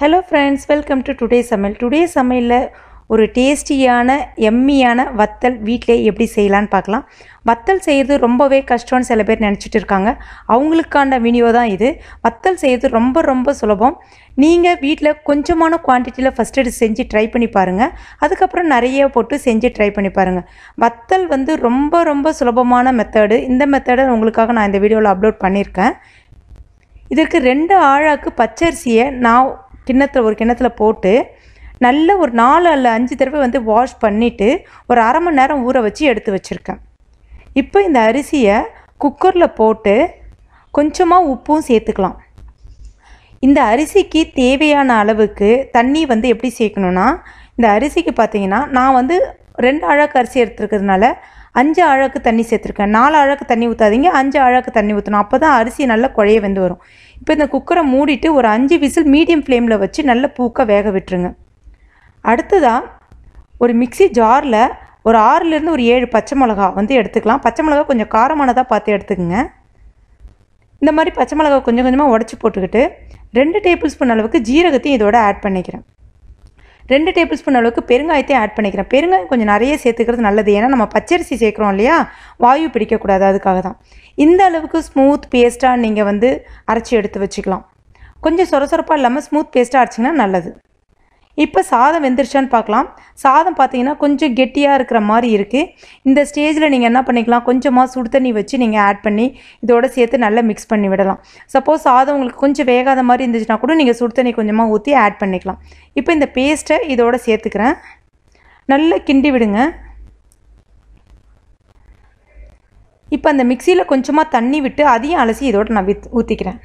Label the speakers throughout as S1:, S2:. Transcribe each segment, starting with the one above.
S1: hello friends welcome to today சமையல் today சமையலில் ஒரு டேஸ்டியான எம்மியான வத்தல் வீட்டிலே எப்படி செய்யலான்னு பார்க்கலாம் வத்தல் செய்கிறது ரொம்பவே கஷ்டம்னு சில பேர் நினச்சிட்டு இருக்காங்க அவங்களுக்கான வீடியோ தான் இது வத்தல் செய்கிறது ரொம்ப ரொம்ப சுலபம் நீங்கள் வீட்டில் கொஞ்சமான குவான்டிட்டியில் ஃபஸ்ட்டு எடுத்து செஞ்சு ட்ரை பண்ணி பாருங்கள் அதுக்கப்புறம் நிறைய போட்டு செஞ்சு ட்ரை பண்ணி பாருங்கள் வத்தல் வந்து ரொம்ப ரொம்ப சுலபமான மெத்தடு இந்த மெத்தடை உங்களுக்காக நான் இந்த வீடியோவில் அப்லோட் பண்ணியிருக்கேன் இதற்கு ரெண்டு ஆழாக்கு பச்சரிசியை நான் கிண்ணத்தில் ஒரு கிண்ணத்தில் போட்டு நல்ல ஒரு நாலு அல்ல அஞ்சு தடவை வந்து வாஷ் பண்ணிவிட்டு ஒரு அரை மணி நேரம் ஊற வச்சு எடுத்து வச்சுருக்கேன் இப்போ இந்த அரிசியை குக்கரில் போட்டு கொஞ்சமாக உப்பும் சேர்த்துக்கலாம் இந்த அரிசிக்கு தேவையான அளவுக்கு தண்ணி வந்து எப்படி சேர்க்கணுன்னா இந்த அரிசிக்கு பார்த்தீங்கன்னா நான் வந்து ரெண்டு அழகு அரிசி எடுத்துருக்கிறதுனால அஞ்சு அழகு தண்ணி சேர்த்துருக்கேன் நாலு அழகு தண்ணி ஊற்றாதீங்க அஞ்சு அழகு தண்ணி ஊற்றணும் அப்போ தான் அரிசி நல்லா குழைய வந்து வரும் இப்போ இந்த குக்கரை மூடிட்டு ஒரு அஞ்சு விசில் மீடியம் ஃப்ளேமில் வச்சு நல்லா பூக்க வேக விட்டுருங்க அடுத்ததாக ஒரு மிக்சி ஜாரில் ஒரு ஆறுலேருந்து ஒரு ஏழு பச்சை மிளகா வந்து எடுத்துக்கலாம் பச்சை மிளகா கொஞ்சம் காரமானதாக பார்த்து எடுத்துக்கோங்க இந்த மாதிரி பச்சை மிளகா கொஞ்சம் கொஞ்சமாக உடச்சி போட்டுக்கிட்டு ரெண்டு டேபிள் ஸ்பூன் அளவுக்கு ஜீரகத்தையும் இதோட ஆட் பண்ணிக்கிறேன் ரெண்டு டேபிள் ஸ்பூன் அளவுக்கு பெருங்காயத்தையும் ஆட் பண்ணிக்கிறேன் பெருங்காயம் கொஞ்சம் நிறைய சேர்த்துக்கிறது நல்லது ஏன்னா நம்ம பச்சரிசி சேர்க்குறோம் இல்லையா வாயு பிடிக்கக்கூடாது அதுக்காக தான் இந்த அளவுக்கு ஸ்மூத் பேஸ்ட்டாக நீங்கள் வந்து அரைச்சி எடுத்து வச்சுக்கலாம் கொஞ்சம் சொரசொரப்பாக இல்லாமல் ஸ்மூத் பேஸ்ட்டாக அரைச்சிங்கன்னா நல்லது இப்போ சாதம் வெந்துருச்சான்னு பார்க்கலாம் சாதம் பார்த்தீங்கன்னா கொஞ்சம் கெட்டியாக இருக்கிற மாதிரி இருக்குது இந்த ஸ்டேஜில் நீங்கள் என்ன பண்ணிக்கலாம் கொஞ்சமாக சுடு தண்ணி வச்சு நீங்கள் ஆட் பண்ணி இதோட சேர்த்து நல்லா மிக்ஸ் பண்ணி விடலாம் சப்போஸ் சாதம் உங்களுக்கு கொஞ்சம் வேகாத மாதிரி இருந்துச்சுன்னா கூட நீங்கள் சுடு தண்ணி கொஞ்சமாக ஊற்றி ஆட் பண்ணிக்கலாம் இப்போ இந்த பேஸ்ட்டை இதோட சேர்த்துக்கிறேன் நல்லா கிண்டி விடுங்க இப்போ அந்த மிக்சியில் கொஞ்சமாக தண்ணி விட்டு அதையும் அலசி இதோட நான் வித் ஊற்றிக்கிறேன்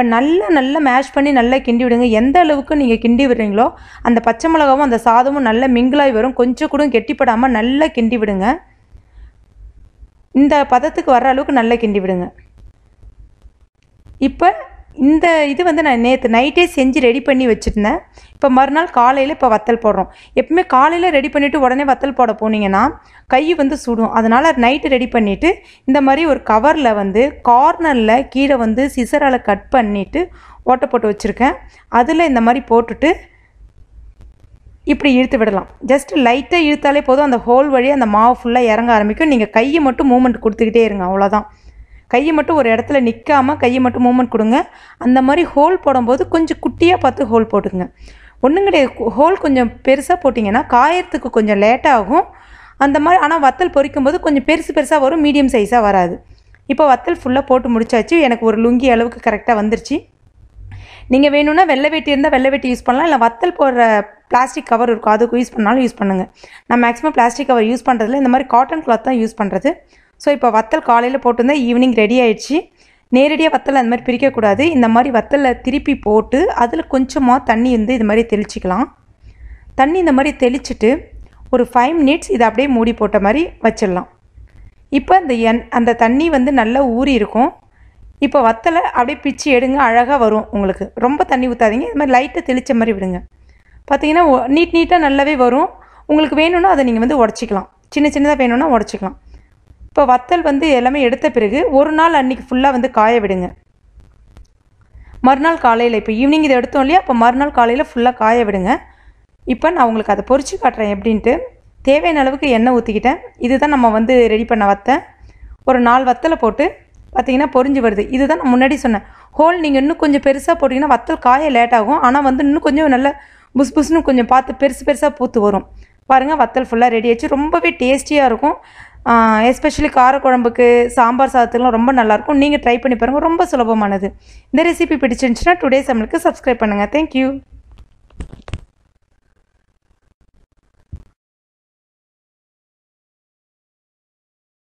S1: இப்போ நல்லா நல்லா மேஷ் பண்ணி நல்லா கிண்டி விடுங்க எந்த அளவுக்கு நீங்கள் கிண்டி விடுறீங்களோ அந்த பச்சை மிளகாவும் அந்த சாதமும் நல்லா மிங்கிளாகி வரும் கொஞ்சம் கூட கெட்டிப்படாமல் நல்லா கிண்டி விடுங்க இந்த பதத்துக்கு வர அளவுக்கு நல்லா கிண்டி விடுங்க இப்போ இந்த இது வந்து நான் நேற்று நைட்டே செஞ்சு ரெடி பண்ணி வச்சுருந்தேன் இப்போ மறுநாள் காலையில் இப்போ வத்தல் போடுறோம் எப்பவுமே காலையில் ரெடி பண்ணிவிட்டு உடனே வத்தல் போட போனீங்கன்னா கை வந்து சுடும் அதனால் நைட்டு ரெடி பண்ணிவிட்டு இந்த மாதிரி ஒரு கவரில் வந்து கார்னரில் கீழே வந்து சிசரால் கட் பண்ணிவிட்டு ஓட்டை போட்டு வச்சுருக்கேன் அதில் இந்த மாதிரி போட்டுட்டு இப்படி இழுத்து விடலாம் ஜஸ்ட் லைட்டாக இழுத்தாலே போதும் அந்த ஹோல் வழி அந்த மாவு ஃபுல்லாக இறங்க ஆரம்பிக்கும் நீங்கள் கையை மட்டும் மூமெண்ட் கொடுத்துக்கிட்டே இருங்க அவ்வளோதான் கையை மட்டும் ஒரு இடத்துல நிற்காமல் கையை மட்டும் மூமெண்ட் கொடுங்க அந்த மாதிரி ஹோல் போடும்போது கொஞ்சம் குட்டியாக பார்த்து ஹோல் போட்டுங்க ஒன்றும் கிடையாது ஹோல் கொஞ்சம் பெருசாக போட்டிங்கன்னா காயத்துக்கு கொஞ்சம் லேட்டாகும் அந்த மாதிரி ஆனால் வத்தல் பொரிக்கும் போது கொஞ்சம் பெருசு பெருசாக வரும் மீடியம் சைஸாக வராது இப்போ வத்தல் ஃபுல்லாக போட்டு முடிச்சாச்சு எனக்கு ஒரு லுங்கி அளவுக்கு கரெக்டாக வந்துருச்சு நீங்கள் வேணும்னா வெள்ளை வெட்டி இருந்தால் வெள்ளை வெட்டி யூஸ் பண்ணலாம் இல்லை வத்தல் போடுற பிளாஸ்டிக் கவர் இருக்கும் அதுக்கு யூஸ் பண்ணாலும் யூஸ் பண்ணுங்கள் நான் மேக்ஸிமம் பிளாஸ்டிக் கவர் யூஸ் பண்ணுறதுல இந்த மாதிரி காட்டன் கிளாத் தான் யூஸ் பண்ணுறது ஸோ இப்போ வத்தல் காலையில் போட்டுருந்தா ஈவினிங் ரெடி ஆயிடுச்சு நேரடியாக வத்தல் அந்த மாதிரி பிரிக்கக்கூடாது இந்த மாதிரி வத்தலை திருப்பி போட்டு அதில் கொஞ்சமாக தண்ணி வந்து இது மாதிரி தெளிச்சிக்கலாம் தண்ணி இந்த மாதிரி தெளிச்சுட்டு ஒரு ஃபைவ் மினிட்ஸ் இதை அப்படியே மூடி போட்ட மாதிரி வச்சிடலாம் இப்போ அந்த எண் அந்த தண்ணி வந்து நல்லா ஊறி இருக்கும் இப்போ வத்தலை அப்படியே பிச்சு எடுங்க அழகாக வரும் உங்களுக்கு ரொம்ப தண்ணி ஊற்றாதீங்க இது மாதிரி லைட்டை தெளித்த மாதிரி விடுங்க பார்த்தீங்கன்னா நீட் நீட்டாக நல்லாவே வரும் உங்களுக்கு வேணும்னா அதை நீங்கள் வந்து உடச்சிக்கலாம் சின்ன சின்னதாக வேணும்னா உடச்சிக்கலாம் இப்போ வத்தல் வந்து எல்லாமே எடுத்த பிறகு ஒரு நாள் அன்றைக்கி ஃபுல்லாக வந்து காய விடுங்க மறுநாள் காலையில் இப்போ ஈவினிங் இதை எடுத்தோம் இல்லையா அப்போ மறுநாள் காலையில் ஃபுல்லாக காய விடுங்க இப்போ நான் உங்களுக்கு அதை பொறிச்சு காட்டுறேன் எப்படின்ட்டு தேவையான அளவுக்கு எண்ணெய் ஊற்றிக்கிட்டேன் இதுதான் நம்ம வந்து ரெடி பண்ண வத்தை ஒரு நாலு வத்தலை போட்டு பார்த்திங்கன்னா பொறிஞ்சு வருது இதுதான் நான் முன்னாடி சொன்னேன் ஹோல் நீங்கள் இன்னும் கொஞ்சம் பெருசாக போட்டிங்கன்னா வத்தல் காய லேட் ஆகும் ஆனால் வந்து இன்னும் கொஞ்சம் நல்ல புஸ் புஸ்னு கொஞ்சம் பார்த்து பெருசு பெருசாக பூத்து வரும் பாருங்கள் வத்தல் ஃபுல்லாக ரெடி ஆச்சு ரொம்பவே டேஸ்டியாக இருக்கும் எஸ்பெஷலி காரக்குழம்புக்கு சாம்பார் சாதத்துக்குலாம் ரொம்ப நல்லாயிருக்கும் நீங்கள் ட்ரை பண்ணி பாருங்கள் ரொம்ப சுலபமானது இந்த ரெசிபி பிடிச்சிருந்துச்சுன்னா டுடே நம்மளுக்கு சப்ஸ்கிரைப் பண்ணுங்கள் தேங்க்யூ